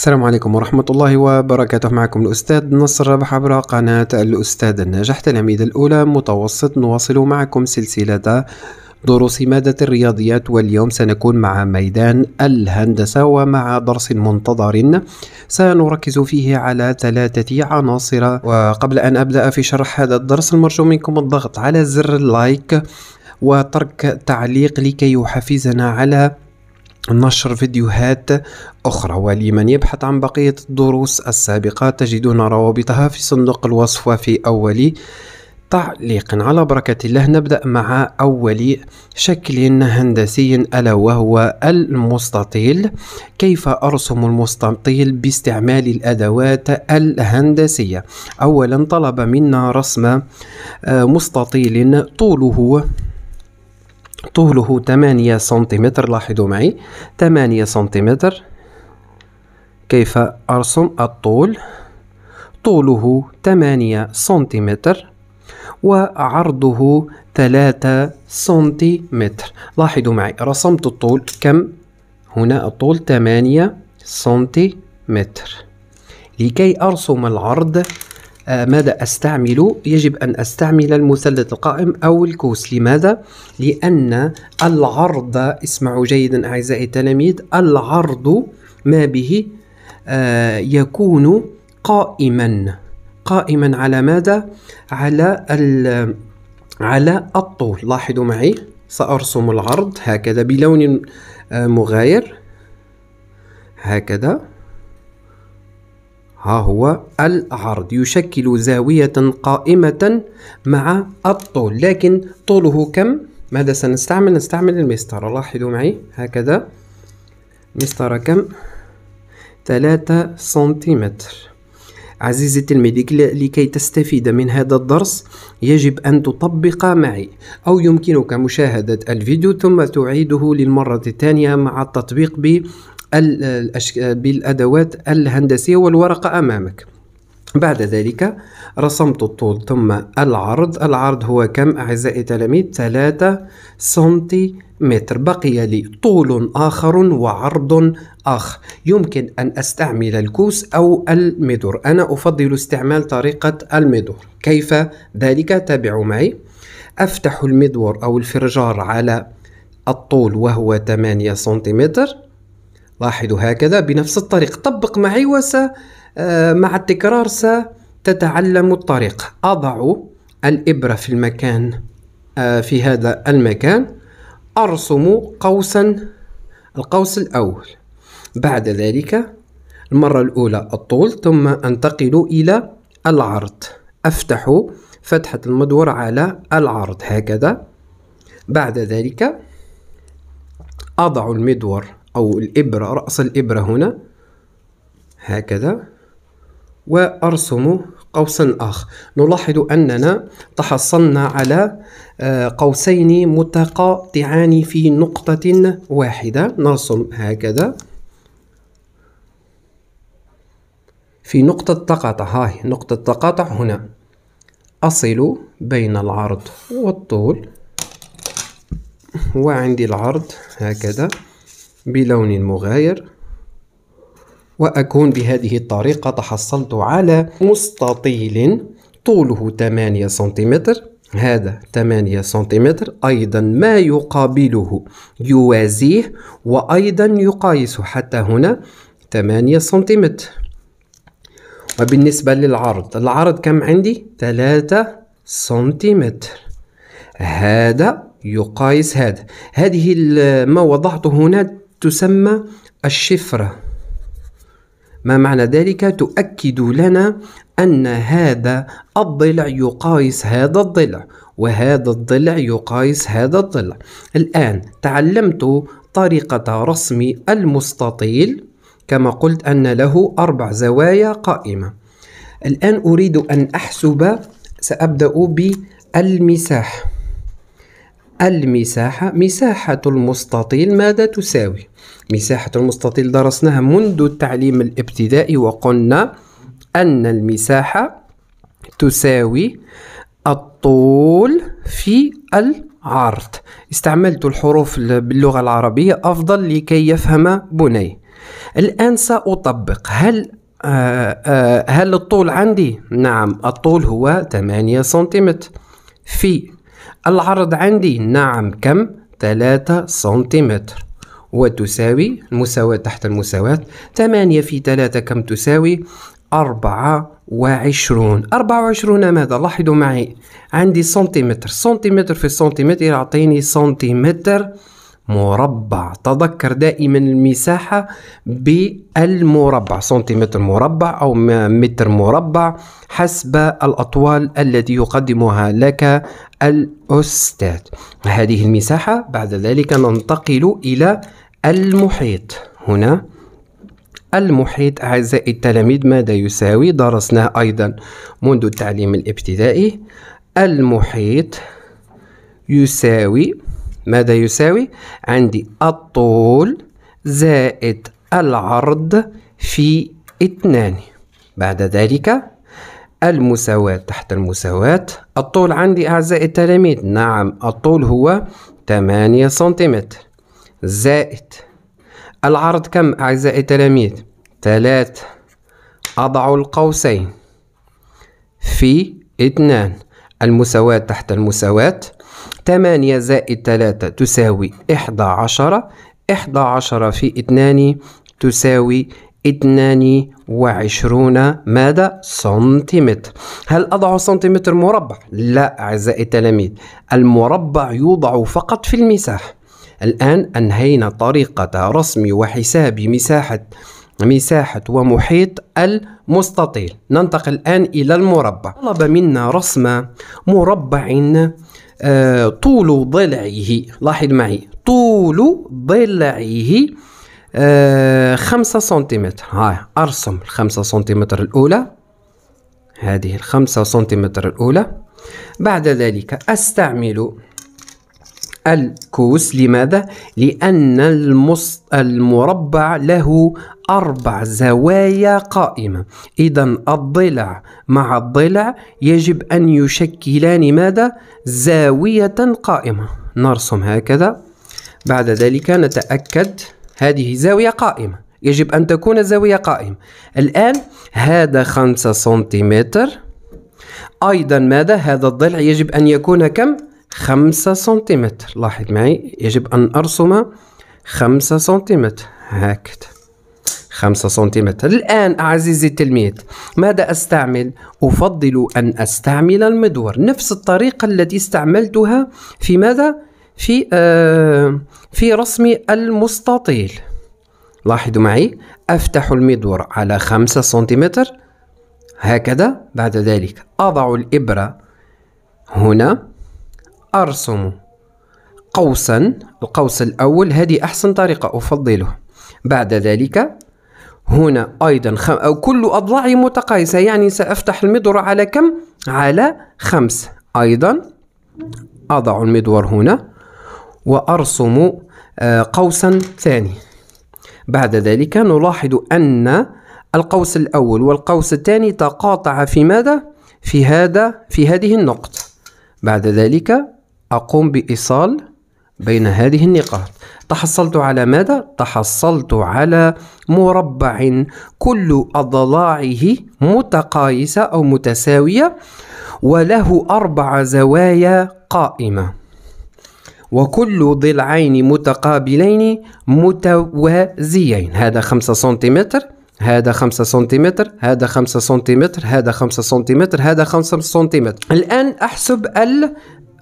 السلام عليكم ورحمة الله وبركاته معكم الأستاذ نصر ربح عبر قناة الأستاذ الناجح تلاميذ الأولى متوسط نواصل معكم سلسلة دروس مادة الرياضيات واليوم سنكون مع ميدان الهندسة ومع درس منتظر سنركز فيه على ثلاثة عناصر وقبل أن أبدأ في شرح هذا الدرس المرجو منكم الضغط على زر اللايك وترك تعليق لكي يحفزنا على نشر فيديوهات أخرى ولمن يبحث عن بقية الدروس السابقة تجدون روابطها في صندوق الوصف وفي أول تعليق على بركة الله نبدأ مع أول شكل هندسي ألا وهو المستطيل كيف أرسم المستطيل باستعمال الأدوات الهندسية أولا طلب منا رسم آه، مستطيل طوله طوله 8 سنتيمتر لاحظوا معي 8 سنتيمتر كيف أرسم الطول طوله 8 سنتيمتر وعرضه 3 سنتيمتر لاحظوا معي رسمت الطول كم هنا الطول 8 سنتيمتر لكي أرسم العرض آه، ماذا أستعمل؟ يجب أن أستعمل المثلث القائم أو الكوس لماذا؟ لأن العرض اسمعوا جيدا أعزائي التلاميذ العرض ما به آه، يكون قائما قائما على ماذا؟ على على الطول لاحظوا معي سأرسم العرض هكذا بلون آه، مغاير هكذا ها هو العرض يشكل زاوية قائمة مع الطول لكن طوله كم؟ ماذا سنستعمل؟ نستعمل المسطرة لاحظوا معي هكذا مسطرة كم؟ ثلاثة سنتيمتر عزيزي التلميذ لكي تستفيد من هذا الدرس يجب أن تطبق معي أو يمكنك مشاهدة الفيديو ثم تعيده للمرة الثانية مع التطبيق بالأدوات الهندسية والورقة أمامك بعد ذلك رسمت الطول ثم العرض العرض هو كم أعزائي التلاميذ 3 سنتيمتر بقي لي طول آخر وعرض آخر يمكن أن أستعمل الكوس أو المدور أنا أفضل استعمال طريقة المدور كيف ذلك تابعوا معي أفتح المدور أو الفرجار على الطول وهو 8 سنتيمتر لاحظوا هكذا بنفس الطريق طبق معي وس آه، مع التكرار ستتعلم الطريق أضع الإبرة في المكان آه، في هذا المكان أرسم قوسا القوس الأول بعد ذلك المرة الأولى الطول ثم أنتقل إلى العرض أفتح فتحة المدور على العرض هكذا بعد ذلك أضع المدور أو الإبرة رأس الإبرة هنا هكذا وأرسم قوسا آخر نلاحظ أننا تحصلنا على آه، قوسين متقاطعان في نقطة واحدة نرسم هكذا في نقطة تقاطع هاي نقطة تقاطع هنا أصل بين العرض والطول وعندي العرض هكذا بلون مغاير وأكون بهذه الطريقة تحصلت على مستطيل طوله 8 سنتيمتر هذا 8 سنتيمتر أيضا ما يقابله يوازيه وأيضا يقايس حتى هنا 8 سنتيمتر وبالنسبة للعرض العرض كم عندي؟ 3 سنتيمتر هذا يقايس هذا هذه ما وضعته هنا تسمى الشفرة ما معنى ذلك تؤكد لنا أن هذا الضلع يقايس هذا الضلع وهذا الضلع يقايس هذا الضلع الآن تعلمت طريقة رسم المستطيل كما قلت أن له أربع زوايا قائمة الآن أريد أن أحسب سأبدأ بالمساحة المساحة مساحة المستطيل ماذا تساوي؟ مساحة المستطيل درسناها منذ التعليم الابتدائي وقلنا أن المساحة تساوي الطول في العرض استعملت الحروف باللغة العربية أفضل لكي يفهم بني الآن سأطبق هل آه آه هل الطول عندي؟ نعم الطول هو 8 سنتيمتر في العرض عندي نعم كم؟ 3 سنتيمتر وتساوي المساواة تحت المساواة ثمانية في ثلاثة كم تساوي أربعة وعشرون أربعة وعشرون ماذا لاحظوا معي عندي سنتيمتر سنتيمتر في سنتيمتر يعطيني سنتيمتر مربع تذكر دائما المساحة بالمربع سنتيمتر مربع أو متر مربع حسب الأطوال التي يقدمها لك الأستاذ هذه المساحة بعد ذلك ننتقل إلى المحيط هنا المحيط أعزائي التلاميذ ماذا يساوي درسناه أيضا منذ التعليم الابتدائي المحيط يساوي ماذا يساوي عندي الطول زائد العرض في اثنان بعد ذلك المساواة تحت المساواة الطول عندي أعزائي التلاميذ نعم الطول هو 8 سنتيمتر زائد العرض كم أعزائي التلاميذ ثلاثة أضع القوسين في اثنان المساواة تحت المساواة ثمانية زائد ثلاثة تساوي إحدى عشرة إحدى عشرة في اثنان تساوي اثنان وعشرون ماذا؟ سنتيمتر هل أضع سنتيمتر مربع؟ لا أعزائي التلاميذ المربع يوضع فقط في المساحة الآن أنهينا طريقة رسم وحساب مساحة مساحة ومحيط المستطيل ننتقل الآن إلى المربع طلب منا رسم مربع آه، طول ضلعه لاحظ معي طول ضلعه آه، خمسة سنتيمتر ها أرسم الخمسة سنتيمتر الأولى هذه الخمسة سنتيمتر الأولى بعد ذلك أستعمل الكوس لماذا؟ لأن المص... المربع له أربع زوايا قائمة إذا الضلع مع الضلع يجب أن يشكلان ماذا؟ زاوية قائمة نرسم هكذا بعد ذلك نتأكد هذه زاوية قائمة يجب أن تكون زاوية قائمة الآن هذا خمسة سنتيمتر أيضا ماذا؟ هذا الضلع يجب أن يكون كم؟ خمسة سنتيمتر لاحظ معي يجب أن أرسم خمسة سنتيمتر هكذا خمسة سنتيمتر الآن عزيزي التلميذ ماذا أستعمل؟ أفضل أن أستعمل المدور نفس الطريقة التي استعملتها في ماذا؟ في, آه في رسم المستطيل لاحظوا معي أفتح المدور على خمسة سنتيمتر هكذا بعد ذلك أضع الإبرة هنا أرسم قوسا القوس الأول هذه أحسن طريقة أفضله بعد ذلك هنا أيضا خم... أو كل أضلاعي متقايسة يعني سأفتح المدور على كم؟ على خمس أيضا أضع المدور هنا وأرسم آه، قوسا ثاني بعد ذلك نلاحظ أن القوس الأول والقوس الثاني تقاطع في ماذا؟ في هذا في هذه النقطة بعد ذلك أقوم بإيصال بين هذه النقاط تحصلت على ماذا؟ تحصلت على مربع كل أضلاعه متقايسة أو متساوية وله أربع زوايا قائمة وكل ضلعين متقابلين متوازيين هذا 5 سنتيمتر هذا 5 سنتيمتر هذا 5 سنتيمتر هذا 5 سنتيمتر هذا 5 سنتيمتر الآن أحسب ال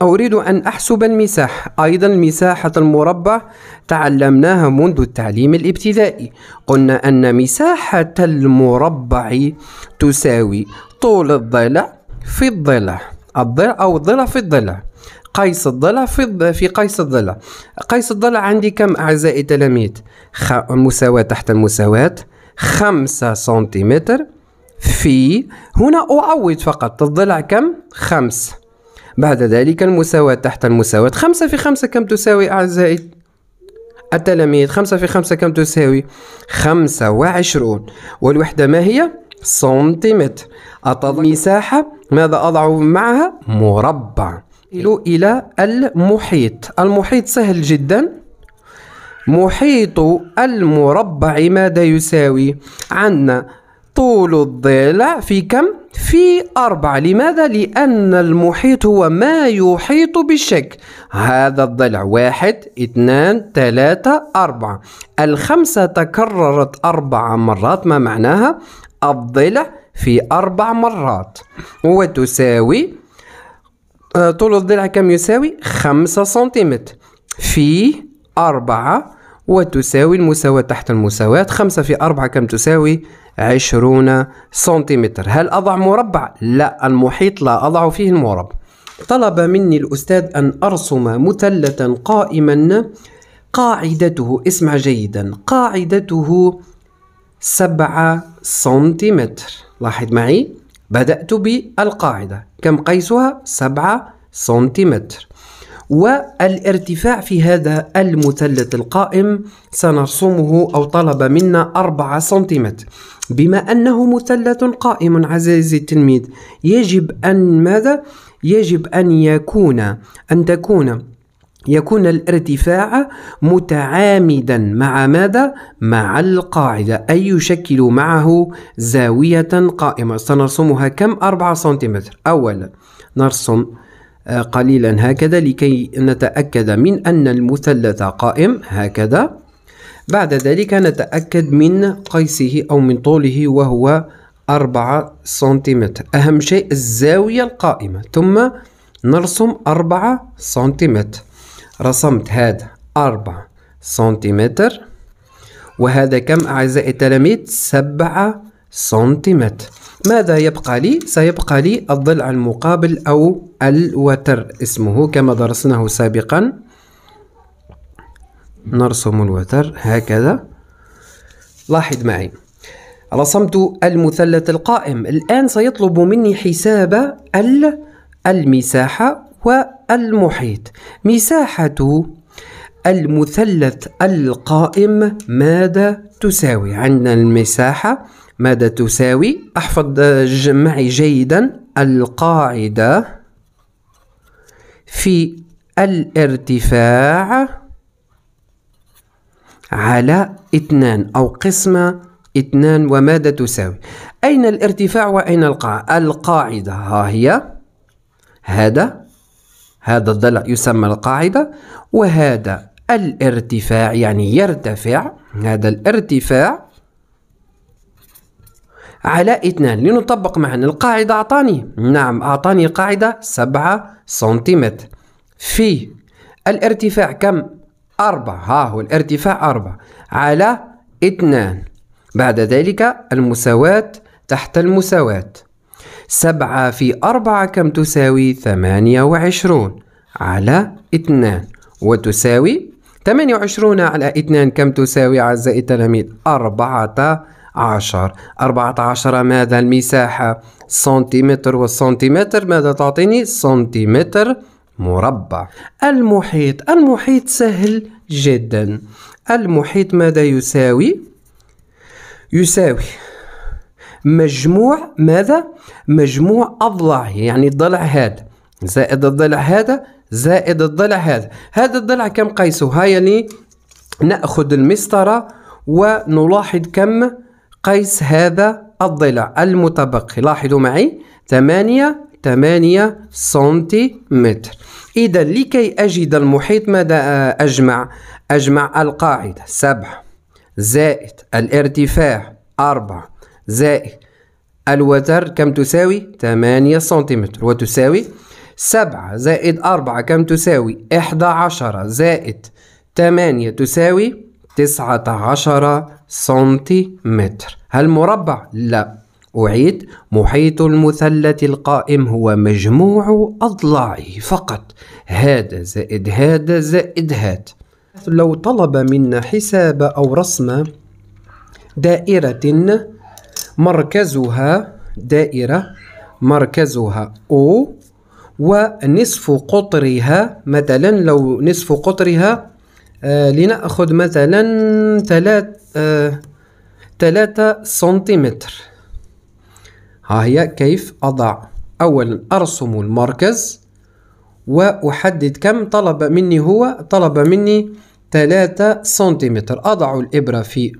أريد أن أحسب المساحة أيضا مساحة المربع تعلمناها منذ التعليم الابتدائي قلنا أن مساحة المربع تساوي طول الضلع في الضلع الضلع أو الضلع في الضلع قيس الضلع في في قيس الضلع قيس الضلع عندي كم أعزائي التلاميذ خ... مساواة تحت المساواة خمسة سنتيمتر في هنا أعوض فقط الضلع كم خمس بعد ذلك المساواة تحت المساواة خمسة في خمسة كم تساوي أعزائي التلاميذ خمسة في خمسة كم تساوي خمسة وعشرون والوحدة ما هي سنتيمتر أتضع مساحة ماذا أضع معها مربع إلى المحيط المحيط سهل جدا محيط المربع ماذا يساوي عندنا طول الضلع في كم؟ في أربعة لماذا؟ لأن المحيط هو ما يحيط بالشكل هذا الضلع واحد اثنان ثلاثة أربعة الخمسة تكررت أربع مرات ما معناها؟ الضلع في أربع مرات وتساوي آه، طول الضلع كم يساوي؟ خمسة سنتيمتر في أربعة وتساوي المساواة تحت المساواة خمسة في أربعة كم تساوي؟ 20 سنتيمتر هل أضع مربع؟ لا المحيط لا أضع فيه المربع طلب مني الأستاذ أن أرسم مثلثا قائما قاعدته اسمع جيدا قاعدته سبعة سنتيمتر لاحظ معي بدأت بالقاعدة كم قيسها؟ سبعة سنتيمتر والارتفاع في هذا المثلث القائم سنرسمه أو طلب منا 4 سنتيمتر بما أنه مثلث قائم عزيزي التلميذ يجب أن ماذا؟ يجب أن يكون أن تكون يكون الارتفاع متعامدا مع ماذا؟ مع القاعدة أي يشكل معه زاوية قائمة سنرسمها كم؟ 4 سنتيمتر أولا نرسم آه، قليلا هكذا لكي نتأكد من أن المثلث قائم هكذا بعد ذلك نتأكد من قيسه أو من طوله وهو أربعة سنتيمتر أهم شيء الزاوية القائمة ثم نرسم أربعة سنتيمتر رسمت هذا أربعة سنتيمتر وهذا كم أعزائي التلاميذ سبعة سنتيمتر ماذا يبقى لي؟ سيبقى لي الضلع المقابل أو الوتر اسمه كما درسناه سابقا نرسم الوتر هكذا لاحظ معي رسمت المثلث القائم الآن سيطلب مني حساب المساحة والمحيط مساحة المثلث القائم ماذا تساوي؟ عندنا المساحة ماذا تساوي احفظ معي جيدا القاعدة في الارتفاع على اثنان أو قسمة اثنان وماذا تساوي أين الارتفاع وأين القاع القاعدة ها هي هذا هذا الضلع يسمى القاعدة وهذا الارتفاع يعني يرتفع هذا الارتفاع على اثنان لنطبق معا القاعدة أعطاني نعم أعطاني القاعدة سبعة سنتيمتر في الارتفاع كم أربعة ها هو الارتفاع أربعة على اثنان بعد ذلك المساواة تحت المساواة سبعة في أربعة كم تساوي ثمانية وعشرون على اثنان وتساوي وعشرون على اثنان كم تساوي أعزائي التلاميذ؟ أربعة عشر أربعة عشر ماذا المساحة سنتيمتر والسنتيمتر ماذا تعطيني سنتيمتر مربع المحيط المحيط سهل جدا المحيط ماذا يساوي يساوي مجموع ماذا مجموع أضلع يعني الضلع هذا زائد الضلع هذا زائد الضلع هذا هذا الضلع كم قيسه هيا يعني نأخذ المسطرة ونلاحظ كم قيس هذا الضلع المتبقي لاحظوا معي 8 8 سنتيمتر إذا لكي أجد المحيط ماذا أجمع؟ أجمع القاعدة 7 زائد الارتفاع 4 زائد الوتر كم تساوي؟ 8 سنتيمتر وتساوي 7 زائد 4 كم تساوي؟ 11 زائد 8 تساوي تسعة عشر سنتيمتر هل مربع؟ لا أعيد محيط المثلث القائم هو مجموع أضلاعه فقط هذا زائد هذا زائد هذا لو طلب منا حساب أو رسم دائرة مركزها دائرة مركزها O ونصف قطرها مثلا لو نصف قطرها آه لنأخذ مثلا ثلاث آه ثلاثة سنتيمتر ها هي كيف أضع أولا أرسم المركز وأحدد كم طلب مني هو طلب مني ثلاثة سنتيمتر أضع الإبرة في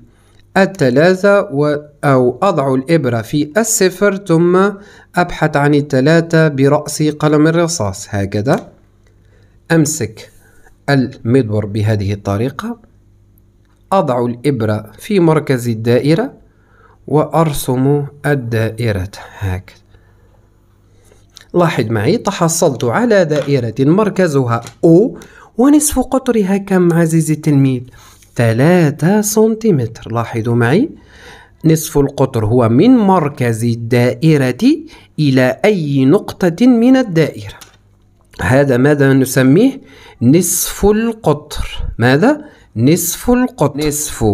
الثلاثة و أو أضع الإبرة في الصفر ثم أبحث عن الثلاثة برأس قلم الرصاص هكذا أمسك المدور بهذه الطريقة أضع الإبرة في مركز الدائرة وأرسم الدائرة هكذا لاحظ معي تحصلت على دائرة مركزها O ونصف قطرها كم عزيزي التلميذ؟ ثلاثة سنتيمتر لاحظوا معي نصف القطر هو من مركز الدائرة إلى أي نقطة من الدائرة هذا ماذا نسميه نصف القطر ماذا نصف القطر نصف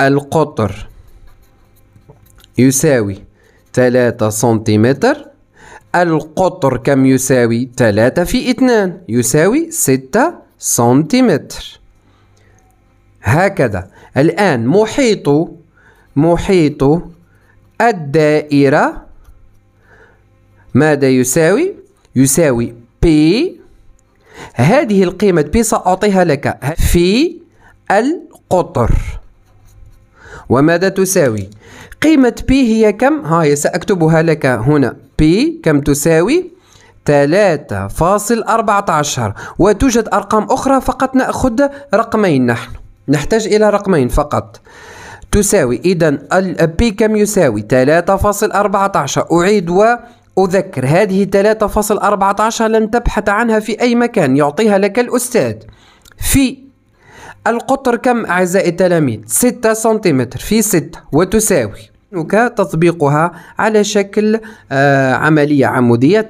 القطر يساوي 3 سنتيمتر القطر كم يساوي 3 في 2 يساوي 6 سنتيمتر هكذا الآن محيط محيط الدائرة ماذا يساوي يساوي بي هذه القيمة بي سأعطيها لك في القطر وماذا تساوي؟ قيمة بي هي كم؟ هاي سأكتبها لك هنا بي كم تساوي؟ 3.14 وتوجد أرقام أخرى فقط نأخذ رقمين نحن نحتاج إلى رقمين فقط تساوي إذا بي كم يساوي 3.14 أعيد و أذكر هذه 3.14 لن تبحث عنها في أي مكان يعطيها لك الأستاذ في القطر كم أعزائي التلاميذ 6 سنتيمتر في 6 وتساوي يمكنك تطبيقها على شكل آه، عملية عمودية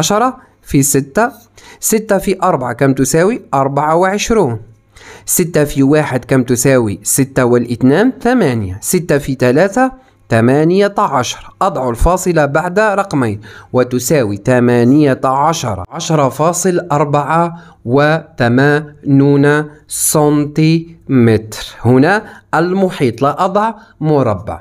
3.14 في 6 6 في 4 كم تساوي 24 6 في 1 كم تساوي 6 والاثنان 8 6 في 3 ثمانية عشر أضع الفاصلة بعد رقمين وتساوي ثمانية عشر عشرة فاصل أربعة وثمانون سنتيمتر هنا المحيط لا أضع مربع